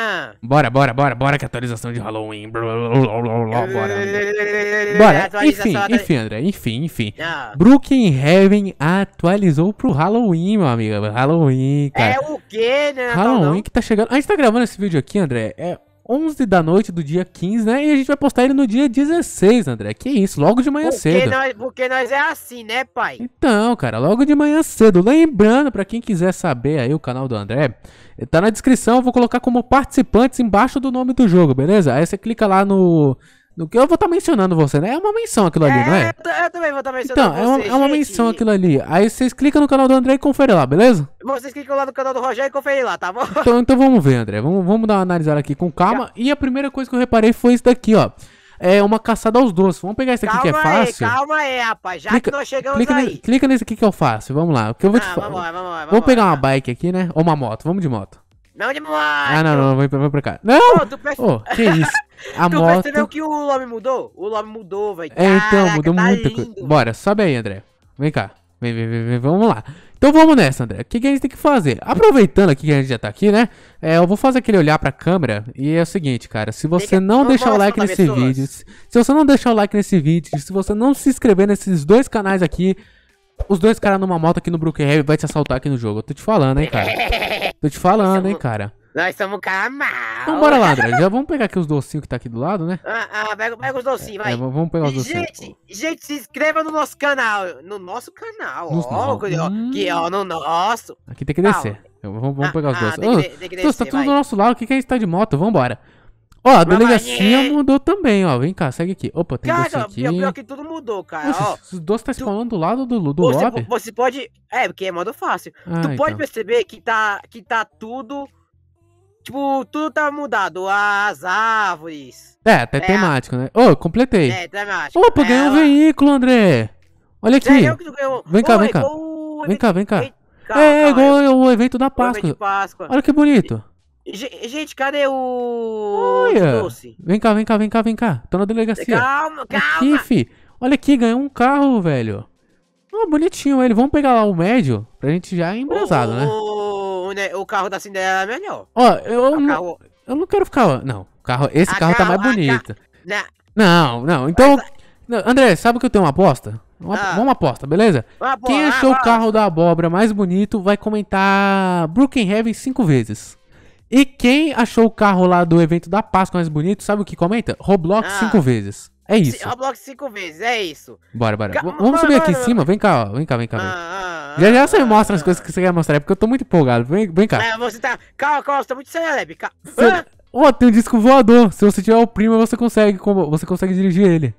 Ah. Bora, bora, bora, bora que atualização de Halloween. Blá, blá, blá, bora. Bora. Enfim, enfim, André. Enfim, enfim. Ah. Brooklyn Heaven atualizou pro Halloween, meu amigo. Halloween, cara. É o quê, né? Halloween não. que tá chegando. A gente tá gravando esse vídeo aqui, André. É 11 da noite do dia 15, né? E a gente vai postar ele no dia 16, André. Que isso, logo de manhã porque cedo. Nós, porque nós é assim, né, pai? Então, cara, logo de manhã cedo. Lembrando, para quem quiser saber aí o canal do André, tá na descrição, eu vou colocar como participantes embaixo do nome do jogo, beleza? Aí você clica lá no no que eu vou estar tá mencionando você, né? É uma menção aquilo ali, é, não é? é eu, eu, também vou estar tá mencionando então, você. Então, é, uma é menção aquilo ali. Aí vocês clicam no canal do André e conferem lá, beleza? Vocês clicam lá no canal do Rogério e conferem lá, tá bom? Então, então vamos ver, André. Vamos, vamos dar uma analisada aqui com calma. Já. E a primeira coisa que eu reparei foi isso daqui, ó é uma caçada aos doces. Vamos pegar esse calma aqui que é fácil. calma aí, rapaz. Já clica, que nós chegamos clica aí. clica nesse aqui que é o fácil. Vamos lá. que eu vou ah, te Vamos, lá, vamos, lá, vamos, vamos pegar lá. uma bike aqui, né? Ou uma moto. Vamos de moto. Não de moto. Ah, não, não. Vem pra, cá. Não! Oh, oh, que isso? A tu moto... percebeu que o nome mudou? O nome mudou, velho. É, então, mudou tá Bora, sobe aí, André. Vem cá. Vem, vem, vem, vem, vamos lá. Então vamos nessa, André. O que, que, a gente tem que fazer? Aproveitando aqui que a gente já tá aqui, né? É, eu vou fazer aquele olhar pra câmera e é o seguinte, cara. Se você que... não, deixar o like nesse pessoas. vídeo, se você não deixar o like nesse vídeo, se você não se inscrever nesses dois canais aqui, os dois caras numa moto aqui no Brookhaven vai te assaltar aqui no jogo. Eu tô te falando, hein, cara. Tô te falando, é hein, cara. Nós estamos cara mal. Então bora lá, André. Já vamos pegar aqui os docinhos que tá aqui do lado, né? Ah, ah pega, pega os docinhos, vai. É, vamos pegar os docinhos. Gente, se inscreva no nosso canal. No nosso canal, Nos ó. No... Que, ó, no nosso. Aqui tem que descer. Ah, vamos, vamos, pegar os docinhos Ah, que, tá descer, tá tudo do nosso lado. O que, que a gente tá de moto? Vambora. Ó, a delegacia mudou também, ó. Vem cá, segue aqui. Opa, tem cara, doce aqui. pior que tudo mudou, cara. Poxa, ó, os doces tá spawnando do lado do, do você, lobby? Você pode... É, porque é modo fácil. Ah, tu então. pode perceber que tá, que tá tudo Tipo, tudo tá mudado. As árvores. É, até é temático, né? Ô, oh, completei. É, temático. Opa, é, ganhei um veículo, André. Olha aqui. vem cá, vem cá. Vem cá, vem cá. é, é calma, igual eu... o evento da Páscoa. Páscoa. Olha que bonito. Gente, cadê o. Olha. Doce? Vem cá, vem cá, vem cá, vem cá. Tô na delegacia. Calma, calma. Aqui, fi. Olha aqui, ganhou um carro, velho. Oh, bonitinho ele. Vamos pegar lá o médio pra gente já ir embrasado, oh, né? o carro da Cinderela é melhor. Ó, eu, não, eu não quero ficar. Não, carro... esse carro, carro, tá mais bonito. Ca... Né? Não, não. Então. Mas... Não, André, sabe que eu tenho uma aposta? Uma, ah. Vamos aposta, beleza? Ah, Quem achou ah, o carro da abóbora mais bonito vai comentar Heaven cinco vezes. E quem achou o carro lá do evento da Páscoa mais bonito, sabe o que comenta? Roblox ah, cinco vezes. É isso. Roblox cinco vezes, é isso. Bora, bora. Ca vamos subir aqui em cima? Vem cá, ó. Vem cá, vem cá. Vem. Ah, ah, já já você mostra as coisas que você quer mostrar, é porque eu tô muito empolgado. Vem, vem cá. É, você tá. Calma, calma, você tá muito celeb. Calma. Você... Oh, tem um disco voador. Se você tiver o primo, você consegue, você consegue dirigir ele.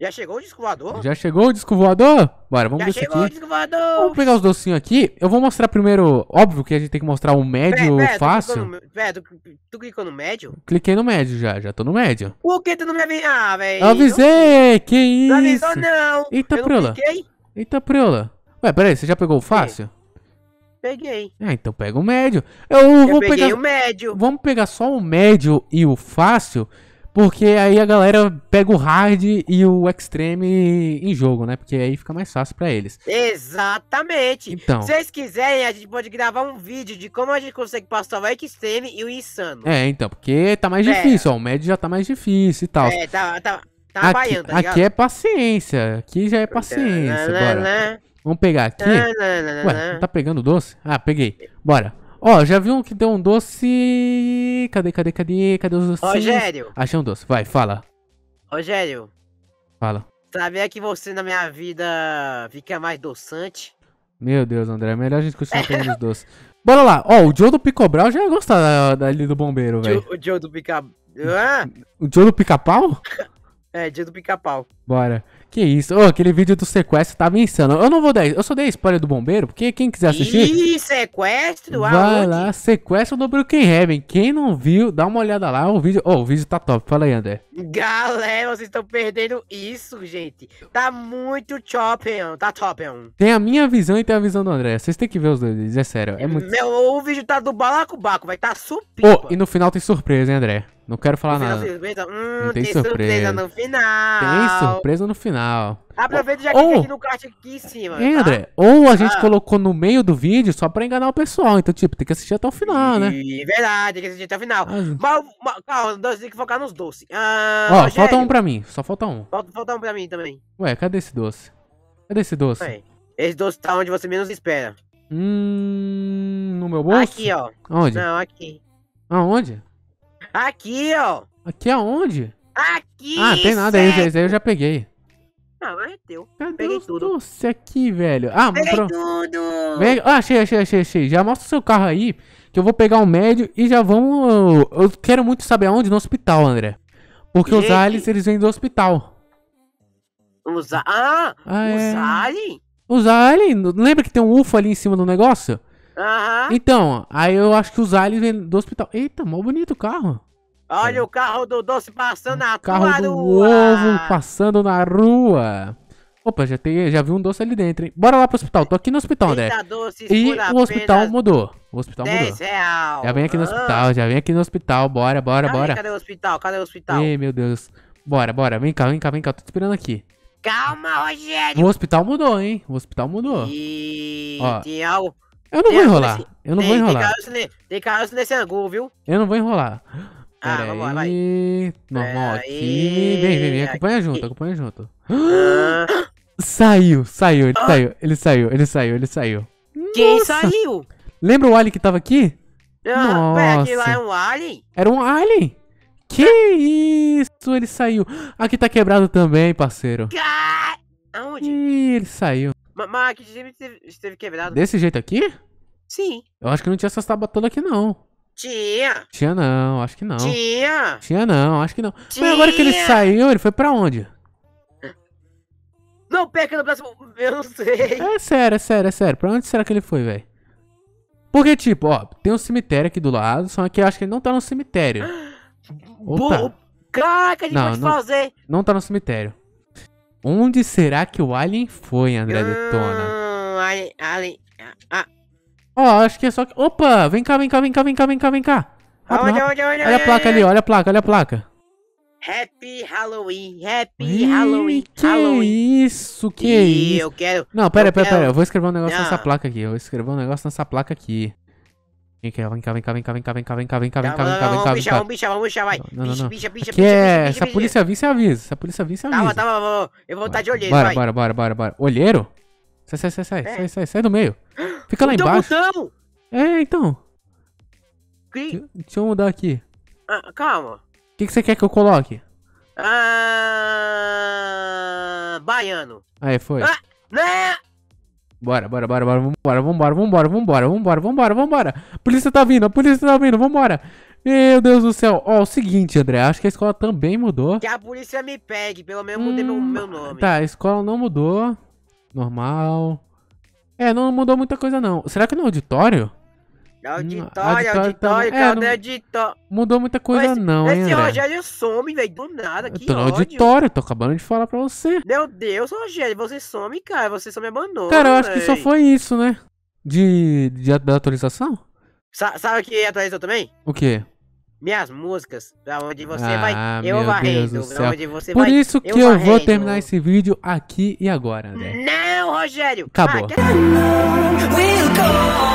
Já chegou o disco voador? Já chegou o disco voador? Bora, vamos Já ver chegou aqui. O disco voador. Vamos pegar os docinhos aqui. Eu vou mostrar primeiro. Óbvio que a gente tem que mostrar o médio pera, o fácil. No, tu, tu, clicou no médio? Cliquei no médio já, já tô no médio. O que tu não me avisou? Ah, velho. Avisei! Que isso? Não avisou, não! Eita, Eu priola! Eita, priola! Ué, peraí, você já pegou o fácil? Peguei. Ah, então pega o médio. Eu, vou peguei pegar... o médio. Vamos pegar só o médio e o fácil, porque aí a galera pega o hard e o extreme em jogo, né? Porque aí fica mais fácil para eles. Exatamente. Então. Se vocês quiserem, a gente pode gravar um vídeo de como a gente consegue passar o extreme e o insano. É, então, porque tá mais é. difícil, ó, o médio já tá mais difícil e tal. É, tá, tá, tá, tá aqui, tá ligado? Aqui é paciência, aqui já é paciência, bora. Vamos pegar aqui. Ué, tá pegando doce? Ah, peguei. Bora. Ó, já viu um que deu um doce. Cadê, cadê, cadê? Cadê os doces? Rogério! Achei um doce, vai, fala. Rogério. Fala. Sabia é que você na minha vida fica é mais doçante? Meu Deus, André, é melhor a gente continuar pegando os doces. Bora lá. Ó, o Joe do Picobral já gostar ali do bombeiro, velho. O Joe do Pica... Ah? O Joe do Pica-Pau? é, Joe do Pica-Pau. Bora. Que isso, oh, aquele vídeo do sequestro tava insano. Eu não vou dar, eu só dei spoiler do bombeiro, porque quem quiser assistir. Ih, sequestro? Vai aonde? lá, sequestro do Heaven. Quem não viu, dá uma olhada lá. O vídeo, oh, o vídeo tá top. Fala aí, André. Galera, vocês estão perdendo isso, gente. Tá muito top, tá top. Tem a minha visão e tem a visão do André. Vocês têm que ver os dois, é sério. É muito... Meu, o vídeo tá do balacobaco, vai tá supimpa. Oh, e no final tem surpresa, hein, André? Não quero falar nada. Surpresa. Hum, não tem, tem surpresa. surpresa. no final. Tem surpresa no final. Aproveita já que ou, tem aqui no card aqui em cima. É, tá? André, ou a gente ah. colocou no meio do vídeo só pra enganar o pessoal. Então, tipo, tem que assistir até o final, né? verdade, tem que assistir até o final. Ah. Mal, mal, calma, nós que focar nos doces. Ah, Ó, Rogério. falta um pra mim, só falta um. Falta, falta um pra mim também. Ué, cadê esse doce? Cadê esse doce? Ué, esse doce tá onde você menos espera. Hum. No meu bolso? Aqui, ó. Onde? Não, aqui. Aonde? Aqui, ó. Aqui aonde? Aqui! Ah, tem nada aí, gente. aí eu já peguei. Ah, mas é teu. Cadê peguei tudo. Nossa, aqui, velho. Ah, peguei pro... tudo! Vem... Ah, achei, achei, achei, achei. Já mostra o seu carro aí, que eu vou pegar um médio e já vamos... Eu quero muito saber aonde? No hospital, André. Porque e? os aliens, eles vêm do hospital. Os... Ah, ah é... os aliens? Os aliens? Lembra que tem um UFO ali em cima do negócio? Aham. Então, aí eu acho que os aliens vêm do hospital. Eita, mó bonito o carro. Olha é. o carro do doce passando na carro tua do rua. ovo passando na rua. Opa, já, tem, já vi um doce ali dentro, hein? Bora lá pro hospital. Tô aqui no hospital, André. E o hospital mudou. O hospital mudou. Real. Já vem aqui no hospital, já vem aqui no hospital. Bora, bora, Calma bora. Aí, cadê o hospital? Cadê o hospital? Ei, meu Deus. Bora, bora. Vem cá, vem cá, vem cá. Tô te esperando aqui. Calma, Rogério. O hospital mudou, hein? O hospital mudou. E... Ó. Tem algo... Eu não tem vou enrolar. Nesse... Eu não tem, vou enrolar. Tem caroço, ne... tem caroço nesse angu, viu? Eu não vou enrolar. Ah, vamos lá, vai. Normal Pera aqui. Vem, vem, vem. Acompanha aqui. junto, acompanha junto. Ah. Saiu, saiu, ele ah. saiu, ele saiu, ele saiu, ele saiu. Quem Nossa. saiu? Lembra o alien que tava aqui? Ah, Nossa. Aquele lá é um alien? Era um alien? Que isso, ele saiu. Aqui tá quebrado também, parceiro. Aonde? Ih, ele saiu. Mas, aqui esteve, quebrado. Desse jeito aqui? Sim. Eu acho que não tinha essas tabas todas aqui, não. Tinha. Tinha não, acho que não. Tinha. Tinha não, acho que não. Tinha. Mas agora que ele saiu, ele foi pra onde? Não, peca no próximo. Eu não sei. É sério, é sério, é sério. Pra onde será que ele foi, velho? Porque, tipo, ó, tem um cemitério aqui do lado, só que eu acho que ele não tá no cemitério. Ou tá? Caraca, a gente não, pode não, fazer. Não tá no cemitério. Onde será que o Alien foi, André hum, Detona? Alien, Alien. Ah, Ó, acho que é só. Opa! Vem cá, vem cá, vem cá, vem cá, vem cá, vem cá. Rápido, Olha a placa ali, olha a placa, olha a placa. Happy Halloween, Happy Ih, Halloween, que Halloween. isso, que Ih, isso. Eu quero. Não, pera, pera, pera. Eu vou escrever um negócio Não. nessa placa aqui. Eu vou escrever um negócio nessa placa aqui. Vem cá, vem cá, vem cá, vem cá, vem cá, vem cá, vem cá, vem cá, vem cá, vem cá, vem cá. Vamos bichar, vamos bichar, vamos bichar, vai. Não, não, não. Bicha, bicha, bicha, é, se a polícia vir, você avisa. Se a polícia vir, você avisa. Tá, tá, eu vou voltar de olheiro, Bora, bora, bora, bora, bora. Olheiro? Sai, sai, sai, sai, é. sai, sai, sai do meio. Fica é o lá embaixo. Botão. É, então. Que? Deixa eu mudar aqui. Ah, calma. O que, que você quer que eu coloque? Ah, baiano. Aí, foi. Ah, né? Bora, bora, bora, bora, vambora, vambora, vambora, vambora, vambora, vambora, vambora. A polícia tá vindo, a polícia tá vindo, vambora. Meu Deus do céu. Ó, o seguinte, André, acho que a escola também mudou. Que a polícia me pegue, pelo menos hum, mudei meu, hum, meu nome. Tá, a escola não mudou normal. É, não mudou muita coisa não. Será que no auditório? Auditório, auditório, auditório tá... cadê é, não... auditório? Mudou muita coisa esse, não, hein, Esse Rogério some, velho, do nada, que Eu tô no ódio. auditório, tô acabando de falar pra você. Meu Deus, Rogério, você some, cara, você só me abandonou, é Cara, eu acho que só foi isso, né? De, de, da atualização? Sa sabe o que é atualizou também? O quê? minhas músicas, pra onde você ah, vai, eu varrendo, pra onde você Por vai. Por isso que eu, eu vou terminar esse vídeo aqui e agora, André. Não, Rogério! Acabou. Ah,